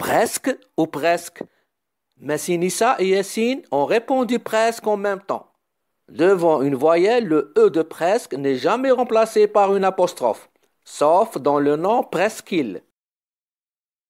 presque ou presque. Mais et Yassine ont répondu presque en même temps. Devant une voyelle, le E de presque n'est jamais remplacé par une apostrophe, sauf dans le nom presqu'île.